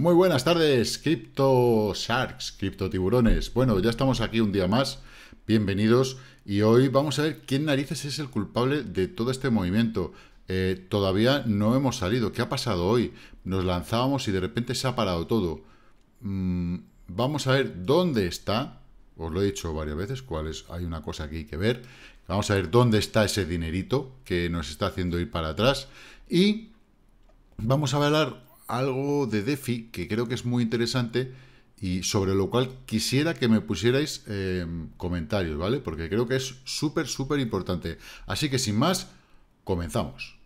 Muy buenas tardes, Crypto Sharks, Crypto Tiburones. Bueno, ya estamos aquí un día más. Bienvenidos. Y hoy vamos a ver quién narices es el culpable de todo este movimiento. Eh, todavía no hemos salido. ¿Qué ha pasado hoy? Nos lanzábamos y de repente se ha parado todo. Mm, vamos a ver dónde está. Os lo he dicho varias veces, cuál Hay una cosa aquí que ver. Vamos a ver dónde está ese dinerito que nos está haciendo ir para atrás. Y vamos a hablar algo de DeFi que creo que es muy interesante y sobre lo cual quisiera que me pusierais em, comentarios, ¿vale? Porque creo que es súper, súper importante. Así que sin más, comenzamos.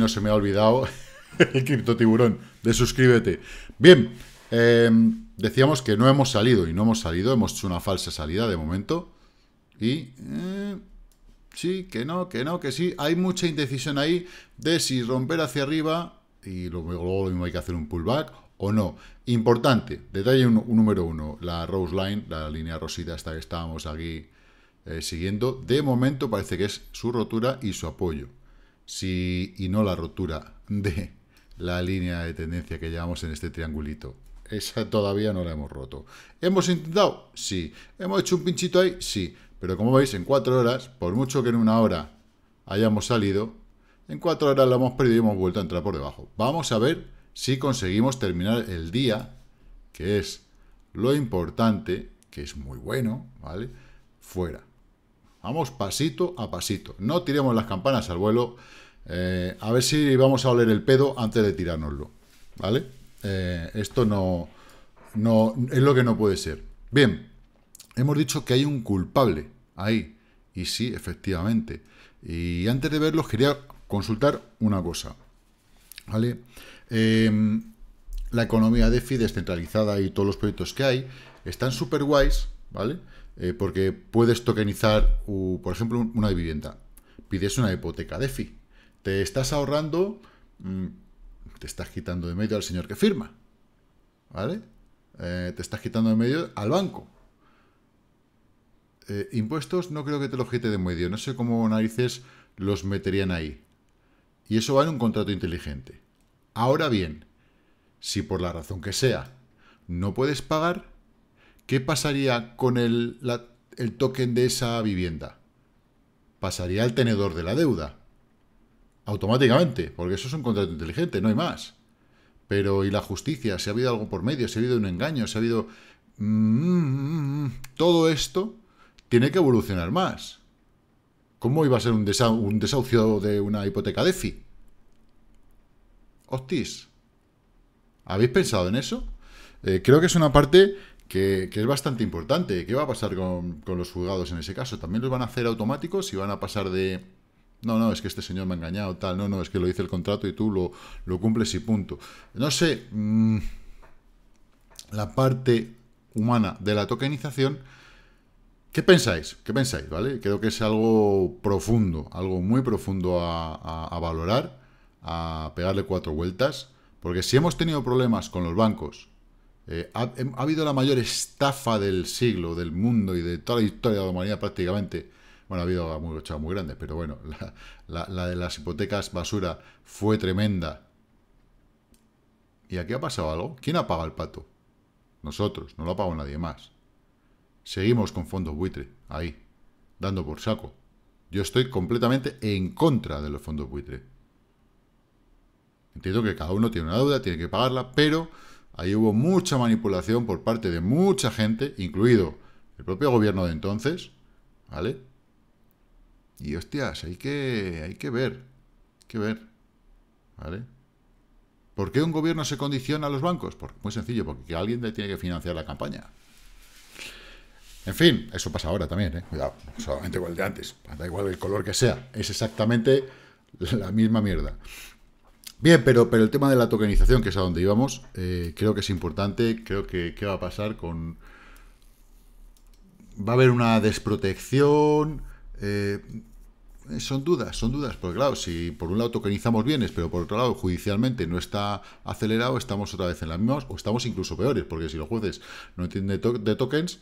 no se me ha olvidado el cripto tiburón de suscríbete. Bien, em, decíamos que no hemos salido y no hemos salido, hemos hecho una falsa salida de momento. Y eh, sí, que no, que no, que sí. Hay mucha indecisión ahí de si romper hacia arriba y luego, luego lo mismo hay que hacer un pullback o no. Importante, detalle un, número uno, la Rose Line, la línea rosita esta que estábamos aquí eh, siguiendo, de momento parece que es su rotura y su apoyo y no la rotura de la línea de tendencia que llevamos en este triangulito. Esa todavía no la hemos roto. ¿Hemos intentado? Sí. ¿Hemos hecho un pinchito ahí? Sí. Pero como veis, en cuatro horas, por mucho que en una hora hayamos salido, en cuatro horas la hemos perdido y hemos vuelto a entrar por debajo. Vamos a ver si conseguimos terminar el día, que es lo importante, que es muy bueno, ¿vale? Fuera. Vamos pasito a pasito. No tiremos las campanas al vuelo. Eh, a ver si vamos a oler el pedo antes de tirárnoslo. ¿Vale? Eh, esto no, no es lo que no puede ser. Bien, hemos dicho que hay un culpable ahí. Y sí, efectivamente. Y antes de verlo... quería consultar una cosa. ¿Vale? Em, la economía de FI descentralizada y todos los proyectos que hay están súper guays, ¿vale? Eh, porque puedes tokenizar, por ejemplo, una vivienda. Pides una hipoteca DeFi. Te estás ahorrando, mm, te estás quitando de medio al señor que firma. ¿Vale? Eh, te estás quitando de medio al banco. Eh, impuestos no creo que te los quite de medio. No sé cómo narices los meterían ahí. Y eso va en un contrato inteligente. Ahora bien, si por la razón que sea no puedes pagar, ¿qué pasaría con el, el token de esa vivienda? Pasaría al tenedor de la deuda. Automáticamente, porque eso es un contrato inteligente, no hay más. Pero, ¿y la justicia? ¿Se ha habido algo por medio? ¿Se ha habido un engaño? ¿Se ha habido...? Mm, todo esto tiene que evolucionar más. ¿Cómo iba a ser un, desahucio de una hipoteca DeFi? Hostis. ¿Habéis pensado en eso? Eh, creo que es una parte que, es bastante importante. ¿Qué va a pasar con, los juzgados en ese caso? ¿También los van a hacer automáticos y van a pasar de no, no, es que este señor me ha engañado, tal, no, no, es que lo dice el contrato y tú lo, lo cumples y punto. No sé, mm, la parte humana de la tokenización, ¿qué pensáis? ¿Qué pensáis? ¿Vale? Creo que es algo profundo, algo muy profundo a valorar, a pegarle cuatro vueltas, porque si hemos tenido problemas con los bancos, eh, em, ha, habido la mayor estafa del siglo, del mundo y de toda la historia de la humanidad prácticamente. Bueno, ha habido muchas muy grandes, pero bueno, la, la de las hipotecas basura fue tremenda. ¿Y aquí ha pasado algo? ¿Quién ha pagado el pato? Nosotros, no lo ha pagado nadie más. Seguimos con fondos buitre, ahí, dando por saco. Yo estoy completamente en contra de los fondos buitre. Entiendo que cada uno tiene una deuda, tiene que pagarla, pero Ahí hubo mucha manipulación por parte de mucha gente, incluido el propio gobierno de entonces, ¿vale? Y hostias, hay que, hay que ver, que ver, ¿vale? ¿Por qué un gobierno se condiciona a los bancos? Porque, muy sencillo, porque alguien le tiene que financiar la campaña. En fin, eso pasa ahora también, ¿eh? Cuidado, solamente igual de antes, da igual el color que sea, es exactamente la misma mierda. Bien, pero, pero el tema de la tokenización, que es a donde íbamos, eh, creo que es importante. Creo que qué va a pasar con. Va a haber una desprotección. Eh, son dudas, son dudas, porque claro, si por un lado tokenizamos bienes, pero por otro lado judicialmente no está acelerado, estamos otra vez en las mismas, o estamos incluso peores, porque si los jueces no entienden de tokens,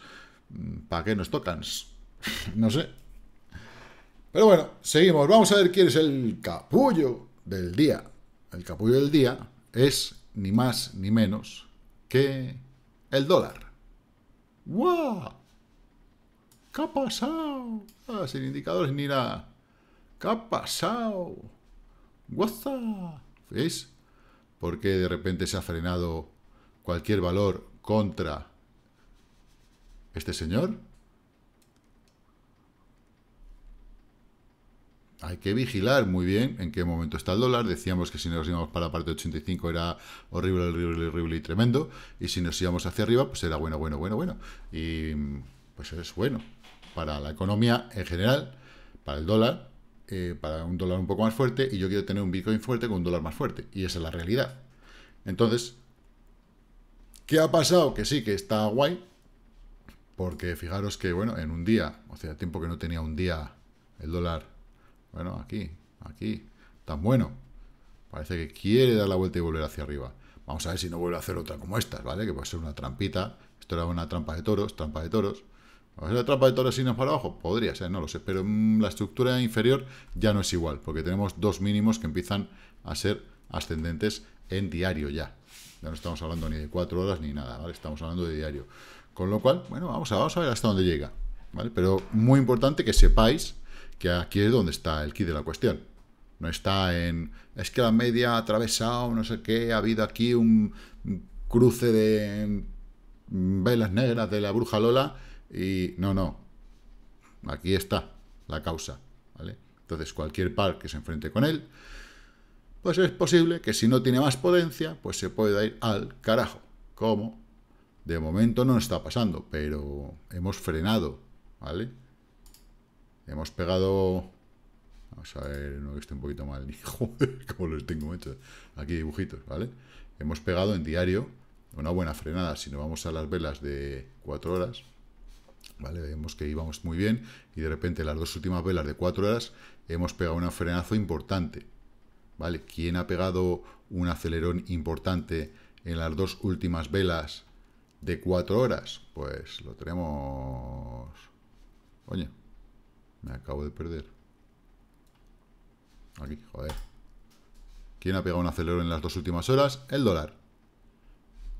¿para qué nos tokens? no sé. Pero bueno, seguimos. Vamos a ver quién es el capullo del día el capullo del día es ni más ni menos que el dólar. ¿Qué ha pasado? Ah, sin indicadores ni nada. ¿Qué ha pasado? What's up? ¿Veis? qué de repente se ha frenado cualquier valor contra este señor. hay que vigilar muy bien en qué momento está el dólar. Decíamos que si nos íbamos para la parte de 85 era horrible, horrible, horrible y tremendo. Y si nos íbamos hacia arriba, pues era bueno, bueno, bueno, bueno. Y pues es bueno para la economía en general, para el dólar, eh, para un dólar un poco más fuerte. Y yo quiero tener un Bitcoin fuerte con un dólar más fuerte. Y esa es la realidad. Entonces, ¿qué ha pasado? Que sí, que está guay. Porque fijaros que, bueno, en un día, o sea, tiempo que no tenía un día el dólar bueno, aquí, aquí. Tan bueno. Parece que quiere dar la vuelta y volver hacia arriba. Vamos a ver si no vuelve a hacer otra como estas, ¿vale? Que puede ser una trampita. Esto era una trampa de toros, trampa de toros. ¿Va a ser la trampa de toros sin para abajo? Podría ser, no lo sé. Pero mm, la estructura inferior ya no es igual, porque tenemos dos mínimos que empiezan a ser ascendentes en diario ya. Ya no estamos hablando ni de cuatro horas ni nada, ¿vale? Estamos hablando de diario. Con lo cual, bueno, vamos a, vamos a ver hasta dónde llega, ¿vale? Pero muy importante que sepáis que aquí es donde está el kit de la cuestión. No está en, es que la media ha atravesado, no sé qué, ha habido aquí un cruce de velas negras de la bruja Lola y no, no. Aquí está la causa, ¿vale? Entonces cualquier par que se enfrente con él, pues es posible que si no tiene más potencia, pues se pueda ir al carajo. ¿Cómo? De momento no está pasando, pero hemos frenado, ¿vale? hemos pegado... Vamos a ver, no he visto un poquito mal. Joder, como los tengo hecho, Aquí dibujitos, ¿vale? Hemos pegado en diario una buena frenada. Si no vamos a las velas de 4 horas, ¿vale? Vemos que íbamos muy bien y de repente las dos últimas velas de 4 horas hemos pegado un frenazo importante, ¿vale? ¿Quién ha pegado un acelerón importante en las dos últimas velas de 4 horas? Pues lo tenemos... Oye, me acabo de perder. Aquí, joder. ¿Quién ha pegado un acelerón en las dos últimas horas? El dólar.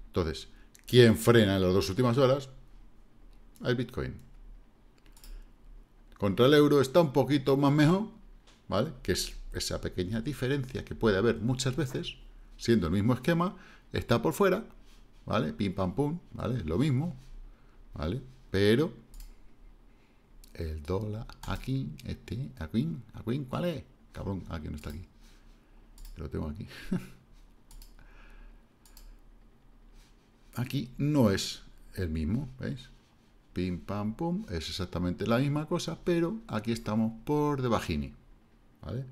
Entonces, ¿quién frena en las dos últimas horas? El Bitcoin. Contra el euro está un poquito más mejor, ¿vale? Que es esa pequeña diferencia que puede haber muchas veces, siendo el mismo esquema, está por fuera, ¿vale? Pim, pam, pum, ¿vale? Lo mismo, ¿vale? Pero el dólar, aquí, este, aquí, aquí, ¿cuál es? Cabrón, aquí ah, no está aquí. Lo tengo aquí. aquí no es el mismo, ¿veis? Pim, pam, pum, es exactamente la misma cosa, pero aquí estamos por debajini, ¿vale?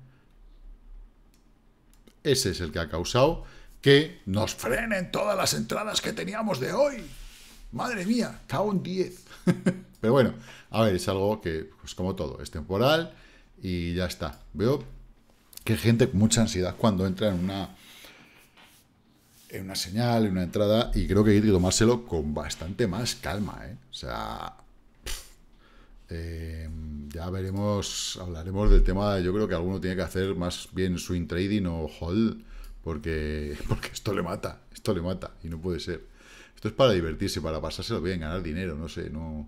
Ese es el que ha causado que nos frenen todas las entradas que teníamos de hoy. Madre mía, cago en 10. Pero bueno, a ver, es algo que, pues como todo, es temporal y ya está. Veo que hay gente con mucha ansiedad cuando entra en una, en una señal, en una entrada, y creo que hay que tomárselo con bastante más calma, ¿eh? O sea, em, ya veremos, hablaremos del tema, yo creo que alguno tiene que hacer más bien swing trading o hold, porque, porque esto le mata, esto le mata, y no puede ser. Esto es para divertirse, para pasárselo bien, ganar dinero, no sé, no...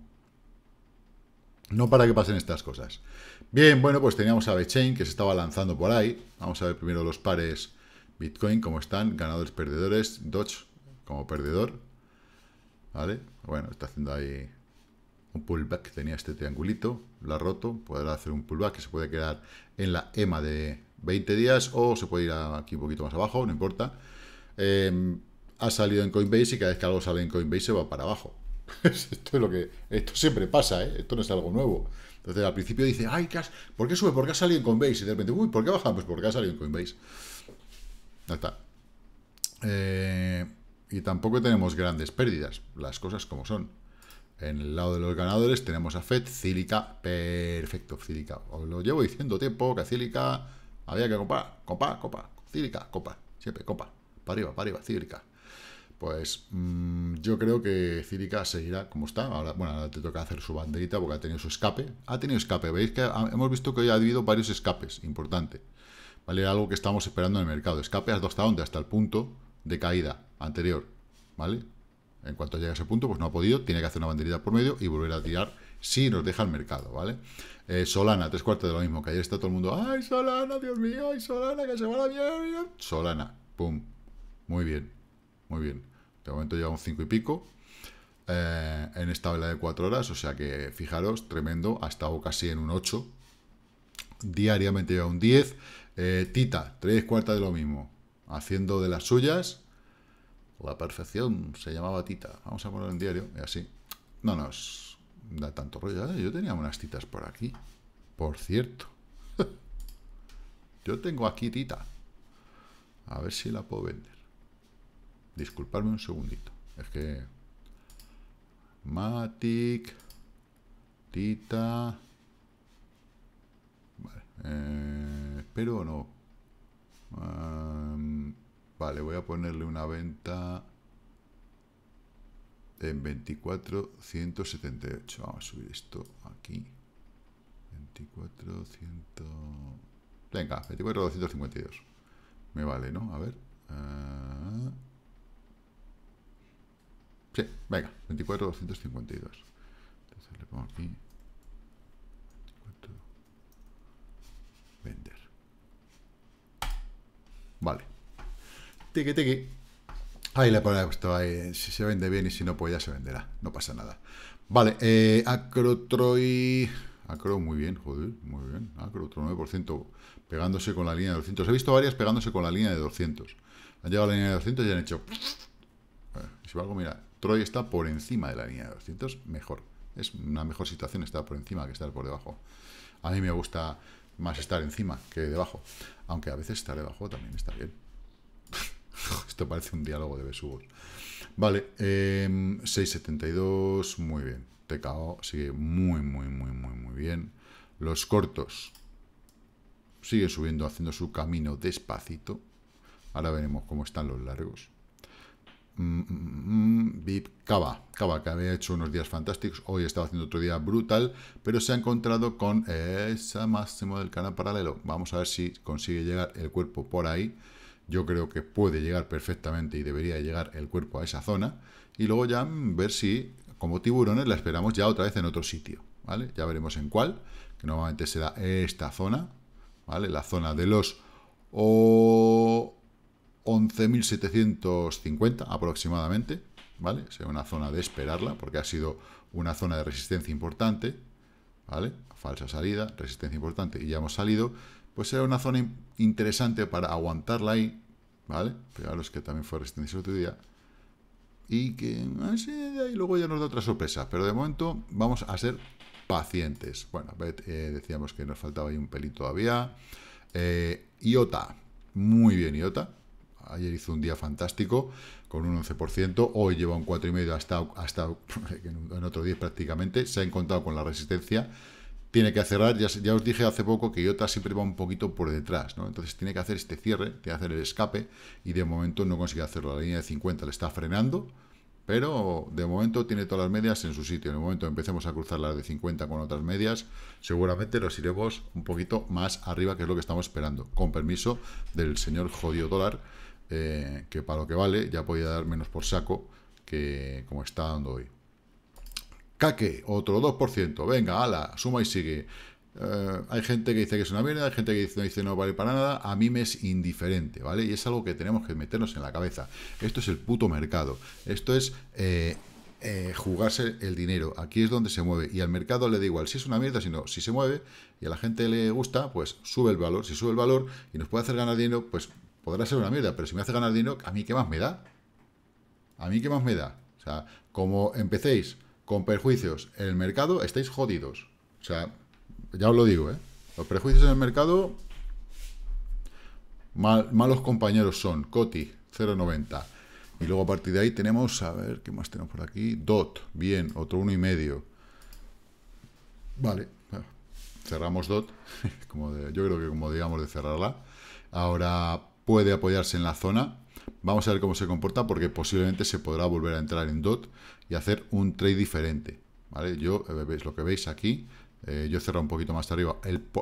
No para que pasen estas cosas. Bien, bueno, pues teníamos a BeChain que se estaba lanzando por ahí. Vamos a ver primero los pares Bitcoin, cómo están, ganadores, perdedores, Dodge como perdedor. ¿Vale? Bueno, está haciendo ahí un pullback, tenía este triangulito, lo ha roto, podrá hacer un pullback que se puede quedar en la EMA de 20 días o se puede ir aquí un poquito más abajo, no importa. Em, ha salido en Coinbase y cada vez que algo sale en Coinbase se va para abajo. esto es lo que. Esto siempre pasa, ¿eh? Esto no es algo nuevo. Entonces al principio dice, ay, ¿por qué sube? ¿Por qué ha salido en Coinbase? Y de repente, uy, ¿por qué baja? Pues porque ha salido en Coinbase. Ya está. Eh, y tampoco tenemos grandes pérdidas, las cosas como son. En el lado de los ganadores tenemos a FED, Cílica, perfecto, Cílica. Os lo llevo diciendo tiempo que Cílica había que comprar, copar, copar. Cílica, copa, siempre, copa, para arriba, para arriba, Cílica. Pues mm, yo creo que Cirica seguirá como está. Ahora, bueno, ahora te toca hacer su banderita porque ha tenido su escape. Ha tenido escape. Veis que hemos visto que hoy ha habido varios escapes. Importante. ¿Vale? Algo que estamos esperando en el mercado. Escape hasta dónde? Hasta el punto de caída anterior. ¿Vale? En cuanto llega a ese punto, pues no ha podido. Tiene que hacer una banderita por medio y volver a tirar si nos deja el mercado, ¿vale? Eh, Solana, tres cuartos de lo mismo, que ayer está todo el mundo, ¡ay, Solana, Dios mío, ay, Solana, que se va la mierda! Solana, pum, muy bien, muy bien. De momento lleva un 5 y pico. Eh, en esta vela de 4 horas, o sea que fijaros, tremendo. Ha estado casi en un 8. Diariamente lleva un 10. Eh, tita, 3 cuartas de lo mismo. Haciendo de las suyas. La perfección se llamaba Tita. Vamos a poner en diario y así. No nos da tanto rollo. ¿eh? Yo tenía unas titas por aquí. Por cierto. Yo tengo aquí Tita. A ver si la puedo vender. Disculpadme un segundito. Es que... Matic... Tita... Vale. Eh, ¿Espero o no? vale, voy a ponerle una venta en 24.178. Vamos a subir esto aquí. 24.100... Venga, 24.252. Me vale, ¿no? A ver. Ah. Sí, venga, 24, 252. Entonces le pongo aquí. 24, vender. Vale. Tiki, tiki. Ahí le pone puesto ahí, si se vende bien y si no, pues ya se venderá, no pasa nada. Vale, eh, Acrotroy, Acro muy bien, joder, muy bien, Acro 9%, pegándose con la línea de 200. He visto varias pegándose con la línea de 200. Han llegado a la línea de 200 y han hecho... Eh, si valgo, mira, Troy está por encima de la línea de 200, mejor. Es una mejor situación estar por encima que estar por debajo. A mí me gusta más estar encima que debajo. Aunque a veces estar debajo también está bien. Esto parece un diálogo de besugos. Vale, 6.72, em, muy bien. TKO sigue muy, muy, muy, muy, muy bien. Los cortos sigue subiendo, haciendo su camino despacito. Ahora veremos cómo están los largos. Bip Cava, Cava que había hecho unos días fantásticos, hoy estaba haciendo otro día brutal, pero se ha encontrado con esa máximo del canal paralelo. Vamos a ver si consigue llegar el cuerpo por ahí. Yo creo que puede llegar perfectamente y debería llegar el cuerpo a esa zona. Y luego ya mm, ver si, como tiburones, la esperamos ya otra vez en otro sitio. ¿vale? Ya veremos en cuál, que nuevamente será esta zona, ¿vale? La zona de los... O 11.750 aproximadamente, ¿vale? O una zona de esperarla, porque ha sido una zona de resistencia importante, ¿vale? Falsa salida, resistencia importante, y ya hemos salido. Pues será una zona interesante para aguantarla ahí, ¿vale? Fijaros que también fue resistencia el otro día. Y que ahí luego ya nos da otra sorpresa, pero de momento vamos a ser pacientes. Bueno, eh, decíamos que nos faltaba ahí un pelito todavía. Eh, IOTA, muy bien IOTA, ayer hizo un día fantástico con un 11%, hoy lleva un 4,5% hasta, hasta en otro día prácticamente, se ha encontrado con la resistencia, tiene que cerrar, ya, os dije hace poco que IOTA siempre va un poquito por detrás, ¿no? entonces tiene que hacer este cierre, tiene que hacer el escape y de momento no consigue hacerlo, la línea de 50 le está frenando, pero de momento tiene todas las medias en su sitio. En el momento que empecemos a cruzar las de 50 con otras medias, seguramente los iremos un poquito más arriba, que es lo que estamos esperando, con permiso del señor jodido dólar eh, que para lo que vale ya podía dar menos por saco que como está dando hoy. Caque, otro 2%, venga, ala, suma y sigue. Eh, hay gente que dice que es una mierda, hay gente que dice, no no vale para nada, a mí me es indiferente, ¿vale? Y es algo que tenemos que meternos en la cabeza. Esto es el puto mercado, esto es eh, jugarse el dinero. Aquí es donde se mueve. Y al mercado le da igual si es una mierda, sino si se mueve y a la gente le gusta, pues sube el valor. Si sube el valor y nos puede hacer ganar dinero, pues podrá ser una mierda, pero si me hace ganar dinero, ¿a mí qué más me da? ¿A mí qué más me da? O sea, como empecéis con perjuicios en el mercado, estáis jodidos. O sea, ya os lo digo, ¿eh? Los perjuicios en el mercado, malos compañeros son. Coti, 0,90. Y luego a partir de ahí tenemos, a ver, ¿qué más tenemos por aquí? DOT, bien, otro uno y medio. Vale, cerramos DOT, como yo creo que como digamos de cerrarla. Ahora puede apoyarse en la zona. Vamos a ver cómo se comporta porque posiblemente se podrá volver a entrar en DOT y hacer un trade diferente. ¿vale? Yo, eh, lo que veis aquí, eh, yo cerré un poquito más arriba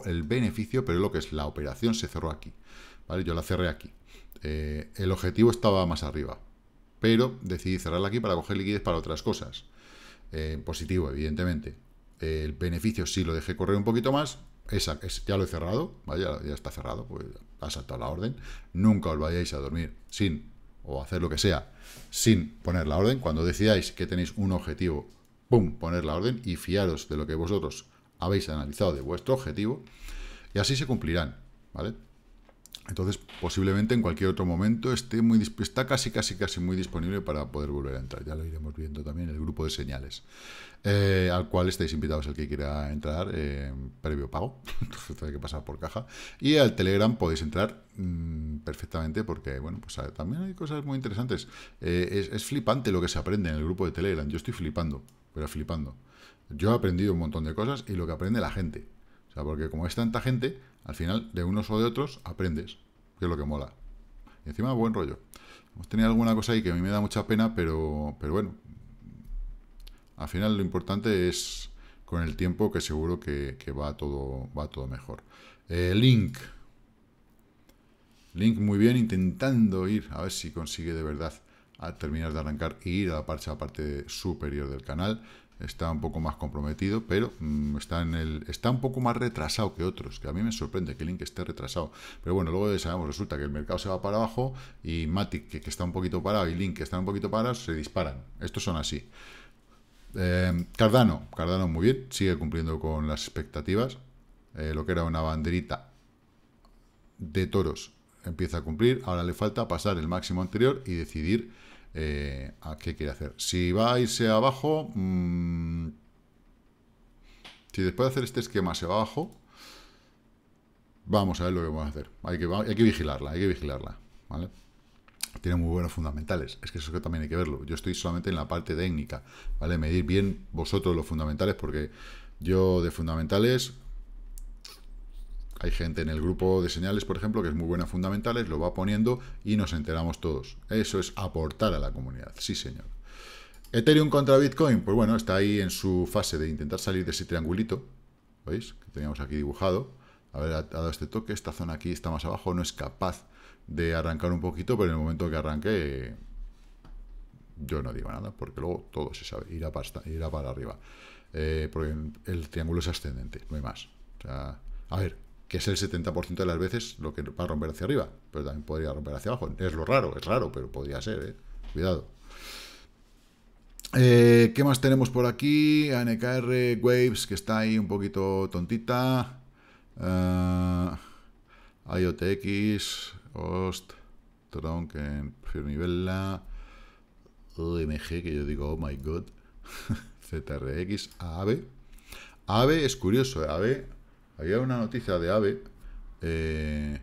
el, beneficio, pero lo que es la operación se cerró aquí. ¿vale? Yo la cerré aquí. Eh, el objetivo estaba más arriba, pero decidí cerrarla aquí para coger liquidez para otras cosas. positivo, evidentemente. el beneficio sí lo dejé correr un poquito más. ya lo he cerrado, ya, está cerrado, pues ha saltado la orden. Nunca os vayáis a dormir sin, o hacer lo que sea, sin poner la orden. Cuando decidáis que tenéis un objetivo, ¡pum!, poner la orden y fiaros de lo que vosotros habéis analizado de vuestro objetivo. Y así se cumplirán, ¿vale? Entonces, posiblemente en cualquier otro momento esté muy está casi, casi, casi muy disponible para poder volver a entrar. Ya lo iremos viendo también en el grupo de señales, eh, al cual estáis invitados el que quiera entrar eh, previo pago, entonces hay que pasar por caja. Y al Telegram podéis entrar mm, perfectamente porque, bueno, pues ah, también hay cosas muy interesantes. Eh, es, es flipante lo que se aprende en el grupo de Telegram. Yo estoy flipando, pero flipando. Yo he aprendido un montón de cosas y lo que aprende la gente porque como es tanta gente, al final de unos o de otros aprendes, que es lo que mola. Y encima, buen rollo. Hemos tenido alguna cosa ahí que a mí me da mucha pena, pero, pero bueno. Al final lo importante es con el tiempo que seguro que, va, todo, va todo mejor. Eh, Link. Link muy bien intentando ir, a ver si consigue de verdad a terminar de arrancar y ir la a la parte superior del canal está un poco más comprometido, pero mm, está, en el, está un poco más retrasado que otros, que a mí me sorprende que Link esté retrasado. Pero bueno, luego ya sabemos, resulta que el mercado se va para abajo y Matic, que, está un poquito parado, y Link, que está un poquito parado, se disparan. Estos son así. Eh, Cardano, Cardano muy bien, sigue cumpliendo con las expectativas. Eh, lo que era una banderita de toros empieza a cumplir. Ahora le falta pasar el máximo anterior y decidir eh, a qué quiere hacer. Si va a irse abajo, mm, si después de hacer este esquema se va abajo, vamos a ver lo que vamos a hacer. Hay que, hay que vigilarla, hay que vigilarla, Tiene muy buenos fundamentales, es que eso también hay que verlo. Yo estoy solamente en la parte técnica, ¿vale? Medir bien vosotros los fundamentales porque yo de fundamentales hay gente en el grupo de señales, por ejemplo, que es muy buena en fundamentales, lo va poniendo y nos enteramos todos. Eso es aportar a la comunidad, sí señor. Ethereum contra Bitcoin, pues bueno, está ahí en su fase de intentar salir de ese triangulito, ¿veis? Que teníamos aquí dibujado. A ver, ha dado este toque, esta zona aquí está más abajo, no es capaz de arrancar un poquito, pero en el momento que arranque, yo no digo nada, porque luego todo se sabe, irá para, arriba. Eh, porque el triángulo es ascendente, no hay más. a ver, que es el 70% de las veces lo que va a romper hacia arriba, pero también podría romper hacia abajo. Es lo raro, es raro, pero podría ser, ¿eh? cuidado. Eh, ¿Qué más tenemos por aquí? ANKR, Waves, que está ahí un poquito tontita. Ah, IOTX, Host, Tronken, Firmivella, OMG, que yo digo, oh my god, ZRX, AVE. AVE es curioso, AVE había una noticia de AVE eh,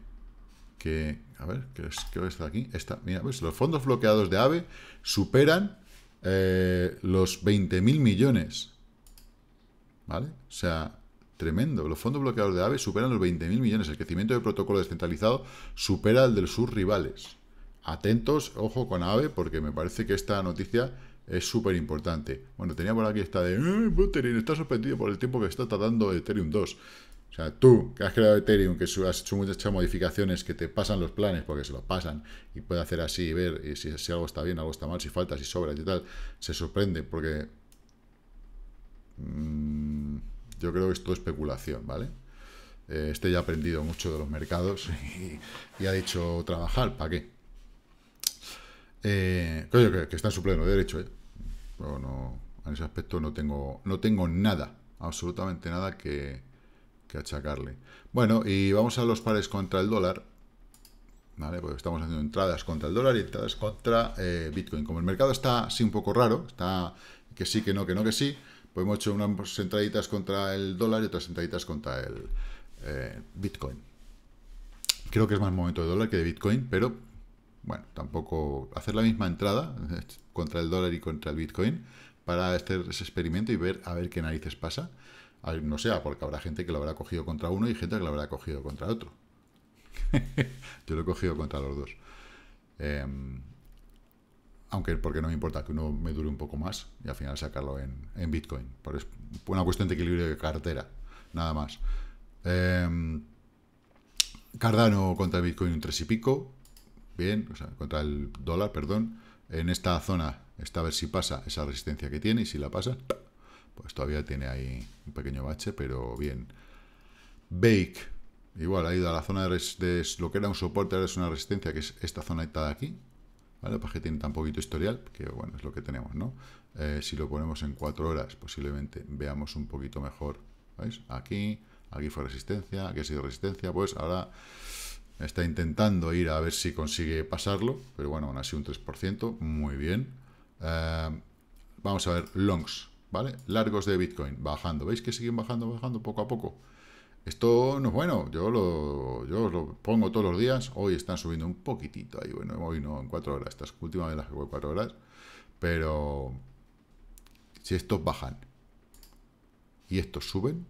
que, a ver, es que está aquí. Está, mira, los fondos bloqueados de AVE superan eh, los 20.000 millones. ¿Vale? O sea, tremendo. Los fondos bloqueados de AVE superan los 20.000 millones. El crecimiento del protocolo descentralizado supera el de sus rivales. Atentos, ojo con AVE, porque me parece que esta noticia es súper importante. Bueno, tenía por aquí esta de... Eh, Buterin está sorprendido por el tiempo que está tardando Ethereum 2. O sea, tú que has creado Ethereum, que has hecho muchas modificaciones, que te pasan los planes, porque se los pasan, y puede hacer así y ver y si, algo está bien, algo está mal, si falta, si sobra y tal, se sorprende, porque mm, yo creo que es especulación, ¿vale? Eh, este ya ha aprendido mucho de los mercados y, ha dicho trabajar, ¿para qué? Eh, creo que, está en su pleno derecho, ¿eh? en ese aspecto no tengo, no tengo nada, absolutamente nada que achacarle. Bueno, y vamos a los pares contra el dólar. ¿Vale? Porque estamos haciendo entradas contra el dólar y entradas contra eh, Bitcoin. Como el mercado está así un poco raro, está que sí, que no, que no, que sí, pues hemos hecho unas entraditas contra el dólar y otras entraditas contra el eh, Bitcoin. Creo que es más momento de dólar que de Bitcoin, pero bueno, tampoco hacer la misma entrada eh, contra el dólar y contra el Bitcoin para hacer ese experimento y ver a ver qué narices pasa no sea, porque habrá gente que lo habrá cogido contra uno y gente que lo habrá cogido contra otro. Yo lo he cogido contra los dos. Em, aunque porque no me importa que uno me dure un poco más y al final sacarlo en, Bitcoin. Por es una cuestión de equilibrio de cartera, nada más. Em, Cardano contra Bitcoin un 3 y pico. Bien, o sea, contra el dólar, perdón. En esta zona, está a ver si pasa esa resistencia que tiene y si la pasa, pues todavía tiene ahí un pequeño bache, pero bien. Bake, igual ha ido a la zona de, lo que era un soporte, ahora es una resistencia, que es esta zona de aquí, ¿vale? Para pues que tiene tan poquito historial, que bueno, es lo que tenemos, ¿no? Eh, si lo ponemos en 4 horas, posiblemente veamos un poquito mejor, ¿veis? Aquí, aquí fue resistencia, aquí ha sido resistencia, pues ahora está intentando ir a ver si consigue pasarlo, pero bueno, aún así un 3%, muy bien. Eh, vamos a ver longs, ¿vale? Largos de Bitcoin, bajando. ¿Veis que siguen bajando, bajando poco a poco? Esto no es bueno, yo lo, pongo todos los días, hoy están subiendo un poquitito ahí, bueno, hoy no, en cuatro horas, estas últimas de las cuatro horas, pero si estos bajan y estos suben,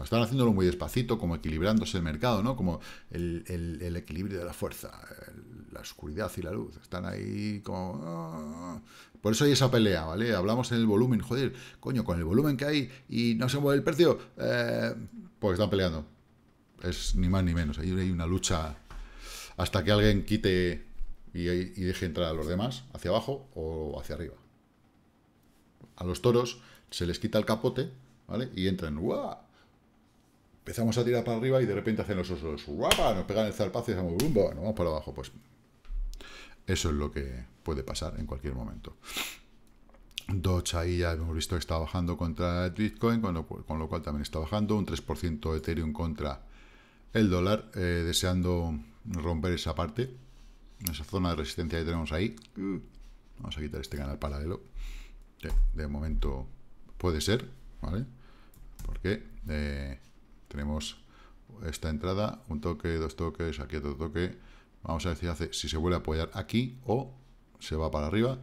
están haciéndolo muy despacito, como equilibrándose el mercado, ¿no? Como el, equilibrio de la fuerza, el, la oscuridad y la luz. Están ahí como... Ah. Por eso hay esa pelea, ¿vale? Hablamos en el volumen, joder, coño, con el volumen que hay y no se mueve el precio, eh, pues están peleando. Es ni más ni menos. Ahí hay una lucha hasta que alguien quite y, deje entrar a los demás hacia abajo o hacia arriba. A los toros se les quita el capote, ¿vale? Y entran, ¡guau! empezamos a tirar para arriba y de repente hacen los osos, guapa, nos pegan el zarpazo y hacemos, nos vamos para abajo, pues eso es lo que puede pasar en cualquier momento. Doge ahí ya hemos visto que está bajando contra Bitcoin, con lo, con lo, cual también está bajando. Un 3% Ethereum contra el dólar, eh, deseando romper esa parte, esa zona de resistencia que tenemos ahí. Mm. Vamos a quitar este canal paralelo. de momento puede ser, ¿vale? Porque eh, tenemos esta entrada, un toque, dos toques, aquí otro toque Vamos a decir si, se vuelve a apoyar aquí o se va para arriba.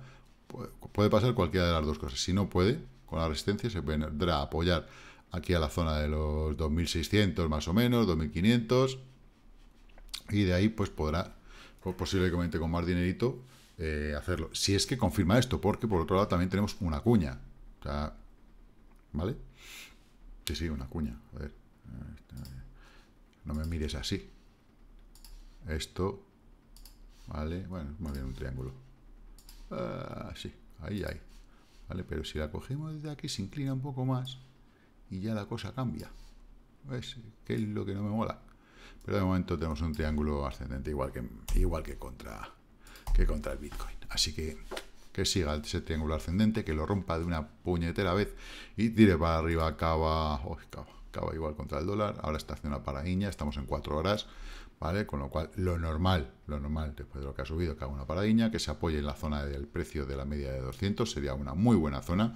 puede pasar cualquiera de las dos cosas. Si no puede, con la resistencia se vendrá a apoyar aquí a la zona de los 2600 más o menos, 2500. Y de ahí pues podrá, posiblemente con más dinerito, eh, hacerlo. Si es que confirma esto, porque por otro lado también tenemos una cuña. O sea, ¿vale? Sí, sí, una cuña. A ver. No me mires así. Esto ¿vale? Bueno, más bien un triángulo. Ah, sí, ahí hay. ¿Vale? Pero si la cogemos desde aquí, se inclina un poco más y ya la cosa cambia. ¿Ves? ¿Qué es lo que no me mola? Pero de momento tenemos un triángulo ascendente igual que, igual que, contra, que contra el Bitcoin. Así que que siga ese triángulo ascendente, que lo rompa de una puñetera vez y tire para arriba, acaba oh, igual contra el dólar. Ahora está haciendo una paraíña, estamos en cuatro horas. Con lo cual, lo normal, lo normal, después de lo que ha subido, que haga una paradiña, que se apoye en la zona del precio de la media de 200, sería una muy buena zona.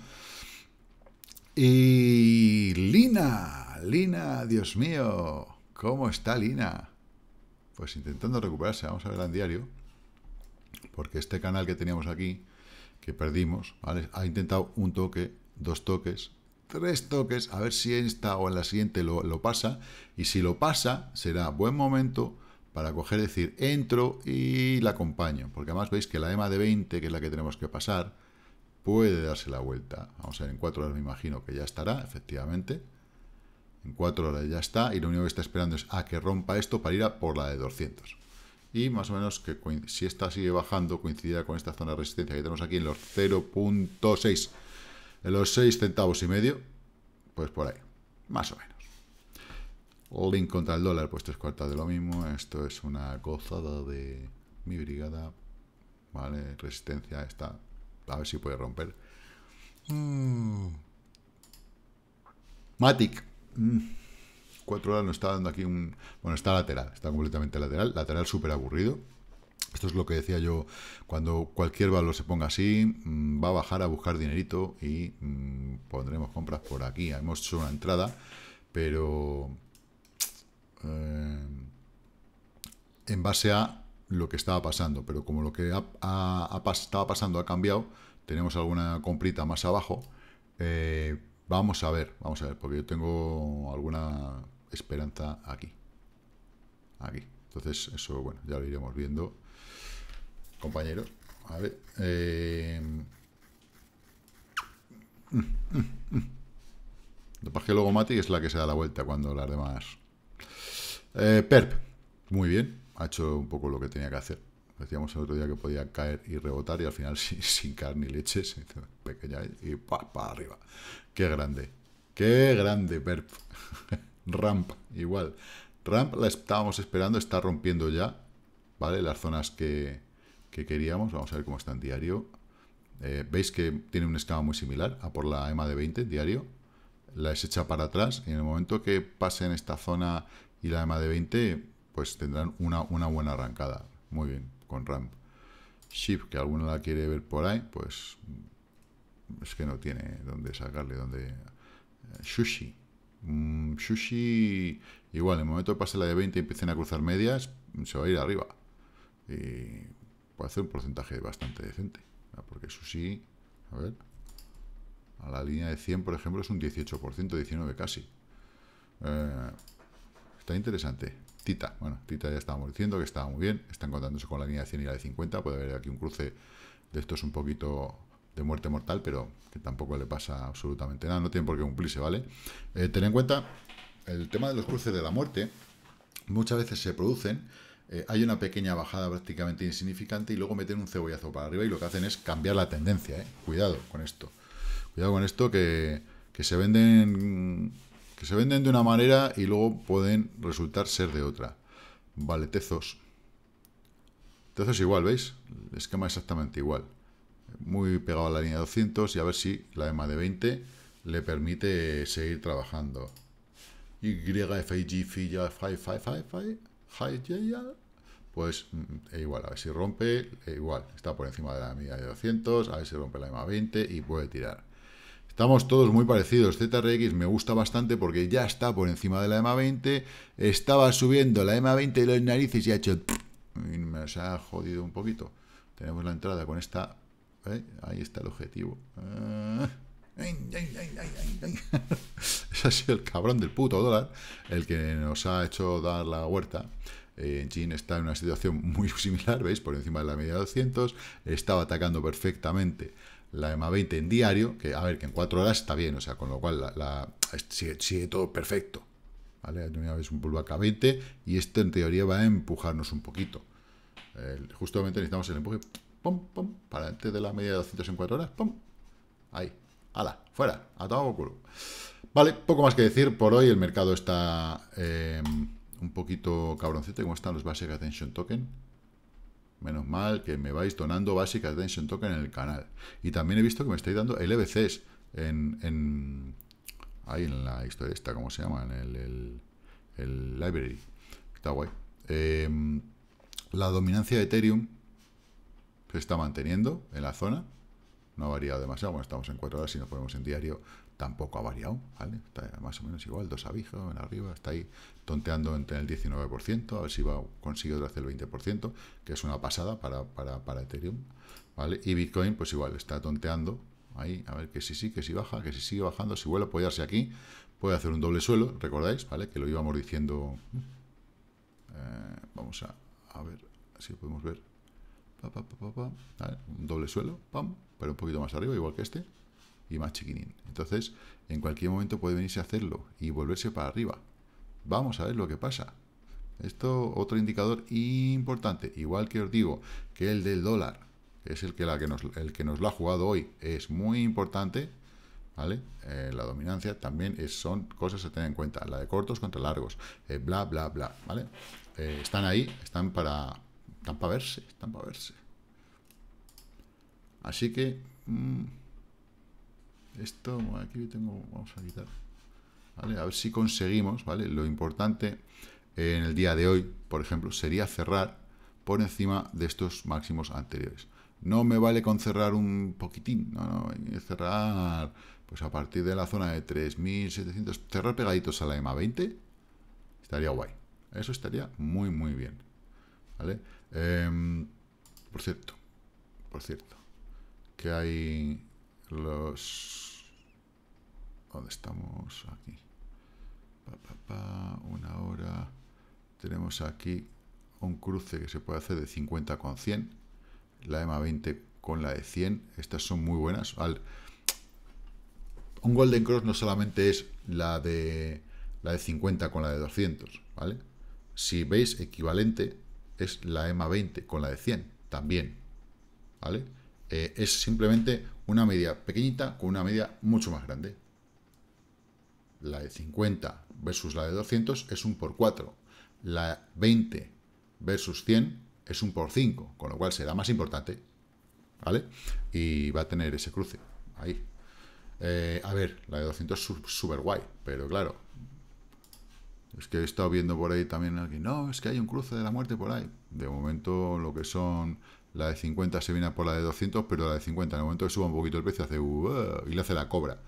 Y Lina, Lina, Dios mío, ¿cómo está Lina? Pues intentando recuperarse, vamos a ver en diario, porque este canal que teníamos aquí, que perdimos, ha intentado un toque, dos toques, tres toques a ver si esta o en la siguiente lo, pasa. Y si lo pasa, será buen momento para coger, decir, entro y la acompaño. Porque además veis que la EMA de 20, que es la que tenemos que pasar, puede darse la vuelta. Vamos a ver, en cuatro horas me imagino que ya estará, efectivamente. En cuatro horas ya está y lo único que está esperando es a que rompa esto para ir a por la de 200. Y más o menos que si esta sigue bajando coincidirá con esta zona de resistencia que tenemos aquí en los 0.6 en los 6 centavos y medio, pues por ahí, más o menos. Link contra el dólar, pues tres cuartas de lo mismo. Esto es una gozada de mi brigada. Vale, resistencia está. A ver si puede romper. Mm. Matic. Mm. Cuatro horas nos está dando aquí un... Bueno, está lateral, está completamente lateral. Lateral súper aburrido. Esto es lo que decía yo, cuando cualquier valor se ponga así, mm, va a bajar a buscar dinerito y mm, pondremos compras por aquí. Hemos hecho una entrada, pero eh, en base a lo que estaba pasando. Pero como lo que estaba pasando ha cambiado, tenemos alguna comprita más abajo. Eh, vamos a ver, vamos a ver, porque yo tengo alguna esperanza aquí. Aquí. Entonces, eso, bueno, ya lo iremos viendo compañeros. A ver. Eh, lo que luego Mati es la que se da la vuelta cuando las demás... Eh, perp. Muy bien. Ha hecho un poco lo que tenía que hacer. Decíamos el otro día que podía caer y rebotar y al final sin, carne ni leches. Pequeña y pa, arriba. Qué grande. Qué grande, Perp. Ramp, igual. Ramp la estábamos esperando, está rompiendo ya, ¿vale? Las zonas que, que queríamos. Vamos a ver cómo está en diario. Eh, veis que tiene un estado muy similar a por la EMA de 20 diario. La es hecha para atrás y en el momento que pase en esta zona y la EMA de 20, pues tendrán una, buena arrancada. Muy bien, con ram Shift, que alguno la quiere ver por ahí, pues mm, es que no tiene dónde sacarle, dónde... Eh, sushi. Mm, sushi, igual, en el momento que pase la de 20 y empiecen a cruzar medias, se va a ir arriba. Y Puede hacer un porcentaje bastante decente. Ah, porque eso sí, a ver, a la línea de 100, por ejemplo, es un 18%, 19% casi. Eh, está interesante. Tita, bueno, Tita ya estábamos diciendo que estaba muy bien. Está encontrándose con la línea de 100 y la de 50. Puede haber aquí un cruce de estos un poquito de muerte mortal, pero que tampoco le pasa absolutamente nada. No tiene por qué cumplirse, ¿vale? Eh, ten en cuenta el tema de los cruces de la muerte. Muchas veces se producen eh, hay una pequeña bajada prácticamente insignificante y luego meten un cebollazo para arriba y lo que hacen es cambiar la tendencia. Eh. Cuidado con esto. Cuidado con esto que, se venden que se venden de una manera y luego pueden resultar ser de otra. Vale, tezos. Tezos igual, ¿veis? El esquema exactamente igual. Muy pegado a la línea 200 y a ver si la EMA de 20 le permite seguir trabajando. YFIG, pues mm, e igual, a ver si rompe, e igual, está por encima de la media de 200, a ver si rompe la EMA 20 y puede tirar. Estamos todos muy parecidos, ZRX me gusta bastante porque ya está por encima de la EMA 20, estaba subiendo la EMA 20 Y los narices y ha hecho... Y me ha jodido un poquito. Tenemos la entrada con esta... ¿eh? Ahí está el objetivo. Ah. Ese ha sido el cabrón del puto dólar, el que nos ha hecho dar la huerta. En eh, China está en una situación muy similar, ¿veis? Por encima de la media de 200. Estaba atacando perfectamente la EMA 20 en diario, que a ver, que en 4 horas está bien, o sea, con lo cual sigue, todo perfecto. ¿Vale? Una vez un pullback a 20 y esto en teoría va a empujarnos un poquito. justamente necesitamos el empuje para antes de la media de 200 en 4 horas. pum. ahí. ¡Hala! ¡Fuera! ¡A todo culo! Vale, poco más que decir por hoy. El mercado está em, un poquito cabroncito. ¿Cómo están los Basic Attention Token? Menos mal que me vais donando Basic Attention Token en el canal. Y también he visto que me estáis dando LBCs en, en... ahí en la historia esta, ¿cómo se llama? En el, library. Está guay. Em, la dominancia de Ethereum se está manteniendo en la zona no ha variado demasiado, bueno, estamos en 4 horas, si nos ponemos en diario, tampoco ha variado, ¿vale? Está más o menos igual, dos abijos en arriba, está ahí tonteando entre el 19%, a ver si va, consigue otra vez el 20%, que es una pasada para, para, Ethereum, ¿vale? Y Bitcoin, pues igual, está tonteando ahí, a ver que si sí, que si baja, que si sigue bajando, si vuelve a apoyarse aquí, puede hacer un doble suelo, ¿recordáis? ¿Vale? Que lo íbamos diciendo... Eh, vamos a ver si podemos ver un doble suelo, pam, pero un poquito más arriba, igual que este, y más chiquinín. Entonces, en cualquier momento puede venirse a hacerlo y volverse para arriba. Vamos a ver lo que pasa. Esto, otro indicador importante, igual que os digo, que el del dólar, que es el que, la nos, el que nos lo ha jugado hoy, es muy importante, ¿vale? Eh, la dominancia también es, son cosas a tener en cuenta, la de cortos contra largos, eh, bla, bla, bla, ¿vale? Eh, están ahí, están para, están para verse, están para verse. Así que... Mm, esto, aquí tengo... Vamos a quitar. A ver si conseguimos, ¿vale? Lo importante en el día de hoy, por ejemplo, sería cerrar por encima de estos máximos anteriores. No me vale con cerrar un poquitín, no, no, cerrar pues a partir de la zona de 3.700, cerrar pegaditos a la EMA 20, estaría guay. Eso estaría muy, muy bien. ¿Vale? Em, por cierto, por cierto, que hay los... ¿Dónde estamos? Aquí. una hora. Tenemos aquí un cruce que se puede hacer de 50 con 100. La EMA 20 con la de 100. Estas son muy buenas. Al... Un Golden Cross no solamente es la de, la de 50 con la de 200, ¿vale? Si veis equivalente, es la EMA 20 con la de 100 también. ¿Vale? Eh, es simplemente una media pequeñita con una media mucho más grande. La de 50 versus la de 200 es un por 4. La 20 versus 100 es un por 5, con lo cual será más importante. ¿Vale? Y va a tener ese cruce ahí. Eh, a ver, la de 200 es súper guay, pero claro, es que he estado viendo por ahí también alguien, no, es que hay un cruce de la muerte por ahí. De momento lo que son la de 50 se viene por la de 200, pero la de 50 en el momento que suba un poquito el precio hace y le hace la cobra.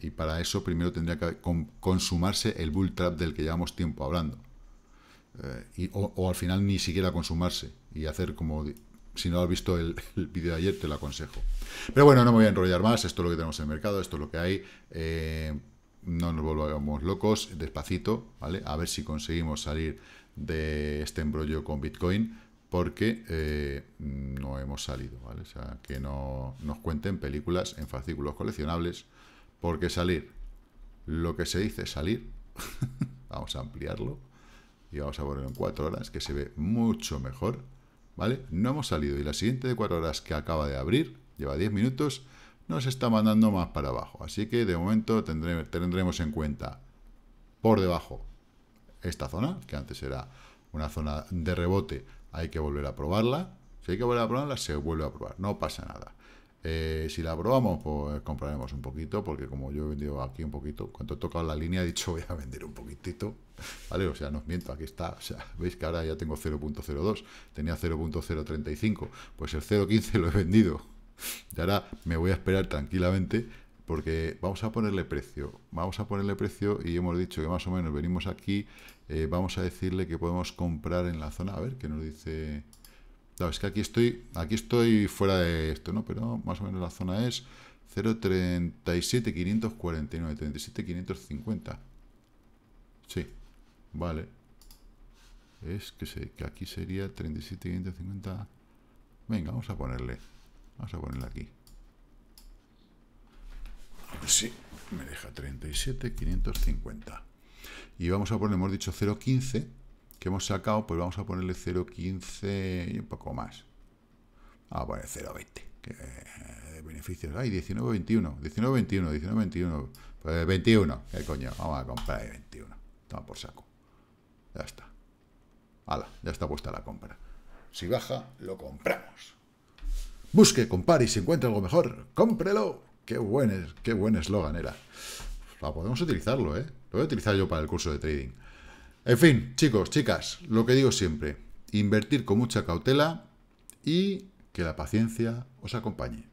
Y para eso primero tendría que consumarse el bull trap del que llevamos tiempo hablando. Eh, o, al final ni siquiera consumarse y hacer como... Si no has visto el, vídeo de ayer, te lo aconsejo. Pero bueno, no me voy a enrollar más. Esto es lo que tenemos en el mercado, esto es lo que hay. Eh, no nos volvamos locos, despacito, ¿vale? A ver si conseguimos salir de este embrollo con Bitcoin, porque eh, no hemos salido, ¿vale? O sea, que no nos cuenten películas en fascículos coleccionables, porque salir, lo que se dice salir, vamos a ampliarlo, y vamos a ponerlo en cuatro horas, que se ve mucho mejor, ¿vale? No hemos salido, y la siguiente de cuatro horas que acaba de abrir, lleva 10 minutos, nos está mandando más para abajo. Así que de momento tendremos en cuenta por debajo esta zona, que antes era una zona de rebote, hay que volver a probarla. Si hay que volver a probarla, se vuelve a probar, no pasa nada. Eh, si la probamos, pues compraremos un poquito, porque como yo he vendido aquí un poquito, cuando he tocado la línea he dicho voy a vender un poquitito, ¿vale? O sea, no os miento, aquí está, o sea, veis que ahora ya tengo 0.02, tenía 0.035, pues el 0.15 lo he vendido, y ahora me voy a esperar tranquilamente porque vamos a ponerle precio. Vamos a ponerle precio y hemos dicho que más o menos venimos aquí. Eh, vamos a decirle que podemos comprar en la zona. A ver, que nos dice... No, es que aquí estoy, aquí estoy fuera de esto, ¿no? Pero más o menos la zona es 0.37549, 37.550. Sí, vale. Es que, que aquí sería 37.550. Venga, vamos a ponerle Vamos a ponerle aquí. A ver si me deja 37, 550. Y vamos a poner, hemos dicho 0,15 que hemos sacado, pues vamos a ponerle 0,15 y un poco más. Vamos a poner 0,20. Eh, beneficios hay, 19, 21, 19, 21, 19, 21, pues 21, qué coño, vamos a comprar 21, toma por saco, ya está, ala, ya está puesta la compra, si baja, lo compramos. Busque, compare y si encuentra algo mejor, cómprelo. Qué buen, qué buen eslogan era. podemos utilizarlo, ¿eh? Lo voy a utilizar yo para el curso de trading. En fin, chicos, chicas, lo que digo siempre, invertir con mucha cautela y que la paciencia os acompañe.